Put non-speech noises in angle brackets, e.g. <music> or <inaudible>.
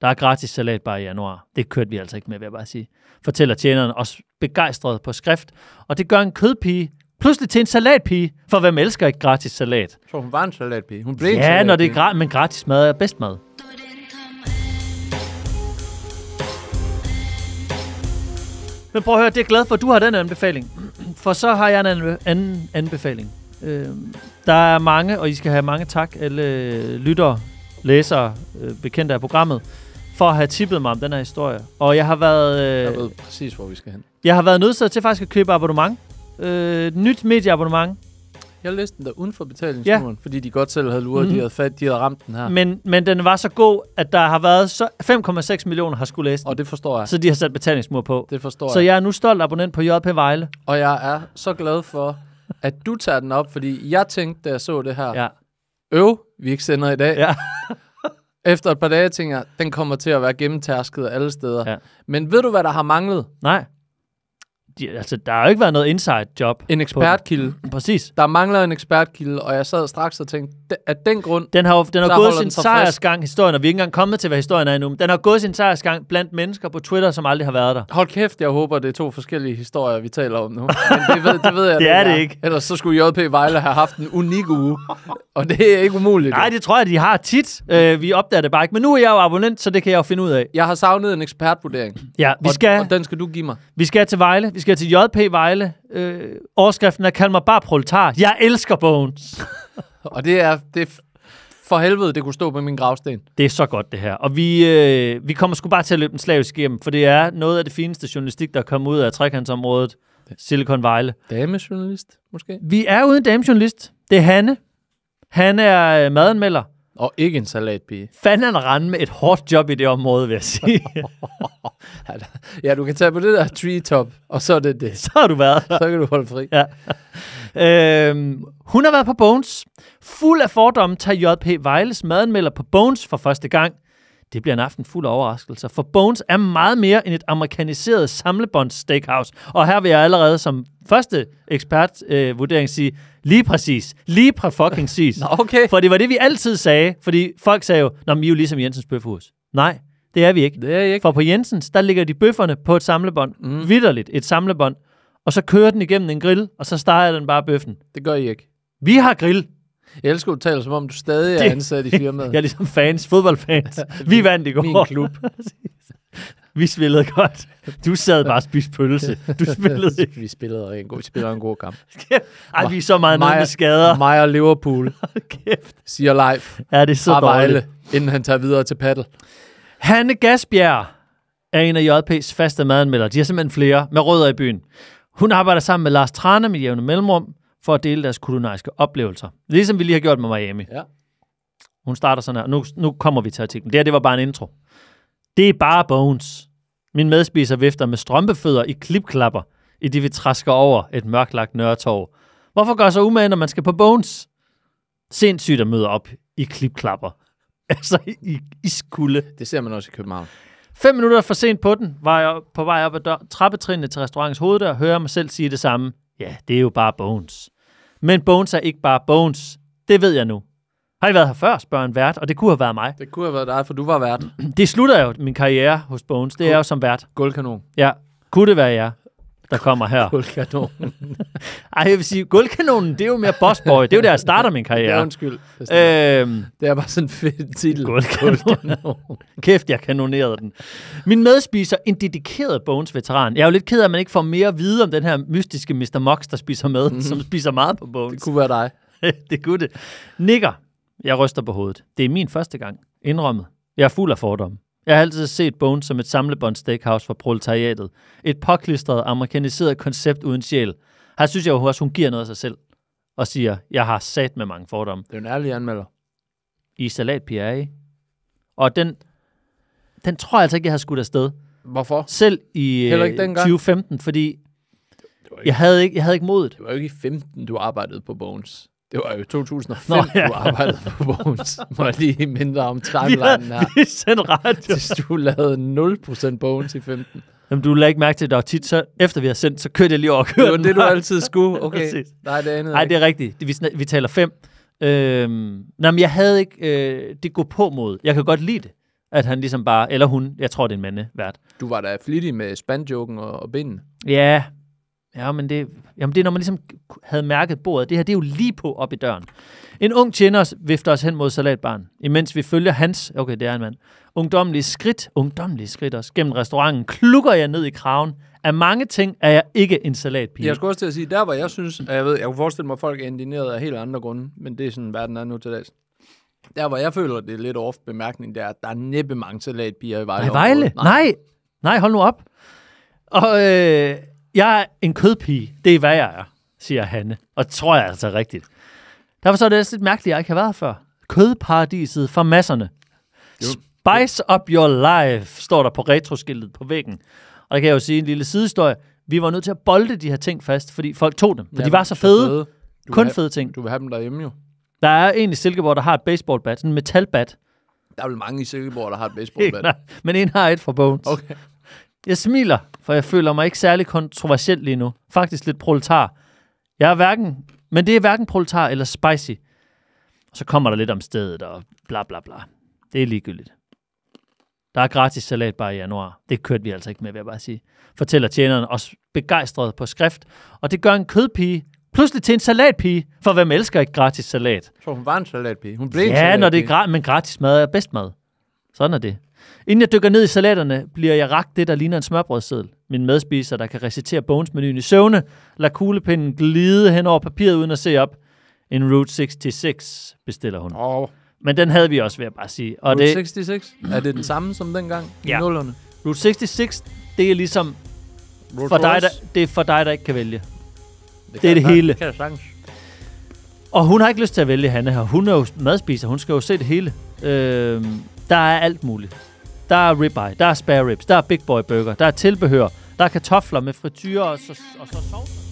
Der er gratis salat bare i januar. Det kørte vi altså ikke med, vil jeg bare sige. Fortæller tjeneren også begejstret på skrift. Og det gør en kødpige pludselig til en salatpige, for hvem elsker ikke gratis salat? Så hun var en salatpige. Hun blev Ja, når det er gratis, men gratis mad er bedst mad. Men prøv at høre, det er glad for, at du har den anbefaling. For så har jeg en anden anbefaling. Øh, der er mange, og I skal have mange tak, alle øh, lyttere, læsere, øh, bekendte af programmet, for at have tippet mig om den her historie. Og jeg har været... Øh, jeg ved præcis, hvor vi skal hen. Jeg har været nødsaget til faktisk at købe abonnement. Øh, nyt medieabonnement. Jeg læste den der uden for betalingsmuren, ja. fordi de godt selv havde luret, mm. de, mhm. havde fat, de havde ramt den her. Men, men den var så god, at der har været så 5,6 millioner har skulle læse den. Og det forstår jeg. Så de har sat betalingsmur på. Det forstår jeg. Så jeg er nu stolt abonnent på JP Vejle. Og jeg er så glad for, at du tager den op, fordi jeg tænkte, da jeg så det her, ja. øv, vi ikke sender i dag. Ja. <laughs> Efter et par dage tænker jeg, den kommer til at være gennemtærsket alle steder. Ja. Men ved du, hvad der har manglet? Nej de, altså, der har jo ikke været noget inside job. En ekspertkilde. Mm, præcis. Der mangler en ekspertkilde, og jeg sad straks og tænkte, at den grund... Den har, den har gået sin sejrsgang, historien, og vi er ikke engang kommet til, hvad historien er endnu, men den har gået sin sejrsgang blandt mennesker på Twitter, som aldrig har været der. Hold kæft, jeg håber, det er to forskellige historier, vi taler om nu. Men det ved, det ved jeg, <laughs> det er det ikke. Ellers så skulle JP Vejle have haft en unik uge, og det er ikke umuligt. Nej, det tror jeg, de har tit. Øh, vi opdager det bare ikke. Men nu er jeg jo abonnent, så det kan jeg jo finde ud af. Jeg har savnet en ekspertvurdering. Ja, vi skal... Og den skal du give mig. Vi skal til Vejle. Vi skal til JP Vejle. Øh, overskriften er, kald mig bare proletar. Jeg elsker Bones. <laughs> og det er, det, for helvede, det kunne stå på min gravsten. Det er så godt, det her. Og vi, øh, vi kommer sgu bare til at løbe en slavisk hjem, for det er noget af det fineste journalistik, der kommer ud af trekantsområdet. Silicon Vejle. Damejournalist, måske? Vi er uden damejournalist. Det er Hanne. Han er øh, madanmelder. Og ikke en salatpige. Fanden rende med et hårdt job i det område, vil jeg sige. <laughs> ja, du kan tage på det der treetop, og så er det det. Så har du været Så kan du holde fri. Ja. Øhm, hun har været på Bones. Fuld af fordomme tager J.P. Vejles madanmelder på Bones for første gang. Det bliver en aften fuld af overraskelser, for Bones er meget mere end et amerikaniseret samlebånds steakhouse. Og her vil jeg allerede som første ekspertvurdering øh, sige, lige præcis, lige præ fucking <laughs> sis. Nå, okay. For det var det, vi altid sagde, fordi folk sagde jo, Nå, men I er jo ligesom Jensens Bøfhus. Nej, det er vi ikke. Det er ikke. For på Jensens, der ligger de bøfferne på et samlebånd, mm. vidderligt et samlebånd, og så kører den igennem en grill, og så steger den bare bøffen. Det gør I ikke. Vi har grill. Jeg elsker, at du taler, som om du stadig er ansat i firmaet. <laughs> jeg er ligesom fans, fodboldfans. <laughs> vi vandt i går. Min klub. Vi spillede godt. Du sad bare og spiste pølse. Du spillede <laughs> ikke. vi spillede en god, vi spillede en god kamp. Ej, vi er så meget Maja, med skader. og Liverpool. <laughs> Kæft. Siger live. Ja, det er så dårligt. inden han tager videre til paddle. Hanne Gasbjerg er en af JP's faste madanmeldere. De har simpelthen flere med rødder i byen. Hun arbejder sammen med Lars Trane med jævne mellemrum for at dele deres kulinariske oplevelser. Ligesom vi lige har gjort med Miami. Ja. Hun starter sådan her. Nu, nu kommer vi til artiklen. Det her, det var bare en intro. Det er bare Bones. Min medspiser vifter med strømpefødder i klipklapper, i det vi træsker over et mørklagt nørretorv. Hvorfor gør så umage, når man skal på Bones? Sindssygt at møde op i klipklapper. <laughs> Altså i, i iskulde. Det ser man også i København. Fem minutter for sent på den, var jeg på vej op ad trappetrinene til restaurantens hoveddør, hører mig selv sige det samme. Ja, det er jo bare Bones. Men Bones er ikke bare Bones. Det ved jeg nu. Har I været her før, spørger en vært, og det kunne have været mig. Det kunne have været dig, for du var vært. Det slutter jo min karriere hos Bones. Det Gu- er jo som vært. Guldkanon. Ja. Kunne det være jer, der kommer her? <laughs> guldkanon. Ej, jeg vil sige, guldkanonen, det er jo mere bossboy. Det er jo der, jeg starter min karriere. Ja, undskyld. Det øhm, det er bare sådan en fed titel. Guldkanon. Guldkanon. Kæft, jeg kanonerede den. Min medspiser, en dedikeret Bones-veteran. Jeg er jo lidt ked af, at man ikke får mere at vide om den her mystiske Mr. Mox, der spiser med, mm-hmm. som spiser meget på Bones. Det kunne være dig. <laughs> det kunne det. Nikker, jeg ryster på hovedet. Det er min første gang. Indrømmet. Jeg er fuld af fordomme. Jeg har altid set Bones som et samlebånd steakhouse for proletariatet. Et påklistret, amerikaniseret koncept uden sjæl. Her synes jeg jo også, hun giver noget af sig selv. Og siger, jeg har sat med mange fordomme. Det er en ærlig anmelder. I salat, ikke? Og den, den tror jeg altså ikke, jeg har skudt afsted. Hvorfor? Selv i Heller øh, ikke 2015, fordi ikke, jeg, havde ikke, jeg havde ikke modet. Det var jo ikke i 15, du arbejdede på Bones. Det var jo 2005, Nå, ja. du arbejdede på Bones. Må jeg lige mindre om <laughs> timelinen her. Vi sendte radio. Hvis du lavede 0% Bones i 15. Jamen, du lagde ikke mærke til, at der var tit, så efter vi har sendt, så kørte jeg lige over og kørte Det var det, du altid skulle. <laughs> Okay. Nej, det andet Nej, det er rigtigt. Vi, vi taler fem. Øhm, nej, men jeg havde ikke øh, det gå på mod. Jeg kan godt lide det, at han ligesom bare, eller hun, jeg tror, det er en værd. Du var da flittig med spandjoken og, og binden. Ja, Ja, men det, jamen det er, når man ligesom havde mærket bordet. Det her, det er jo lige på op i døren. En ung tjener os, vifter os hen mod salatbaren, imens vi følger hans, okay, det er en mand, ungdomlige skridt, ungdomlige skridt også, gennem restauranten, klukker jeg ned i kraven. Af mange ting er jeg ikke en salatpige. Jeg skulle også til at sige, der hvor jeg synes, at jeg ved, jeg kunne forestille mig, at folk er indineret af helt andre grunde, men det er sådan, verden er nu til dags. Der hvor jeg føler, det er lidt off bemærkning, det er, at der er næppe mange salatpiger i Vejle. Nej, Vejle? Nej. Nej, hold nu op. Og øh, jeg er en kødpige. Det er, hvad jeg er, siger Hanne. Og tror jeg altså rigtigt. Derfor så er det også lidt mærkeligt, at jeg ikke har været før. Kødparadiset for masserne. Spice up your life, står der på retroskiltet på væggen. Og der kan jeg jo sige en lille sidestøj. Vi var nødt til at bolde de her ting fast, fordi folk tog dem. For ja, de var så fede. Så fede. Kun have, fede ting. Du vil have dem derhjemme jo. Der er en i Silkeborg, der har et baseballbat, sådan en metalbat. Der er vel mange i Silkeborg, der har et <laughs> baseballbat. men en har et fra Bones. Okay. Jeg smiler for jeg føler mig ikke særlig kontroversiel lige nu. Faktisk lidt proletar. Jeg er hverken, men det er hverken proletar eller spicy. Og så kommer der lidt om stedet og bla bla bla. Det er ligegyldigt. Der er gratis salat bare i januar. Det kørte vi altså ikke med, vil jeg bare sige. Fortæller tjeneren også begejstret på skrift. Og det gør en kødpige pludselig til en salatpige. For hvem elsker ikke gratis salat? Så hun var en salatpige. Hun blev ja, en når det er gratis, men gratis mad er bedst mad. Sådan er det. Inden jeg dykker ned i salaterne, bliver jeg ragt det, der ligner en smørbrødsseddel min medspiser, der kan recitere Bones-menuen i søvne, lad kuglepinden glide hen over papiret uden at se op. En Route 66 bestiller hun. Oh. Men den havde vi også, ved at bare sige. Og Route det, 66? Er det den samme som dengang ja. i Route 66, det er ligesom... Route for dig, der, det er for dig, der ikke kan vælge. Det, det er det sagtens. hele. Det kan Og hun har ikke lyst til at vælge Hanne her. Hun er jo madspiser. Hun skal jo se det hele. Øh, der er alt muligt. Der er ribeye, der er spare ribs, der er big boy burger, der er tilbehør, der er kartofler med frityrer og så, og så sovs.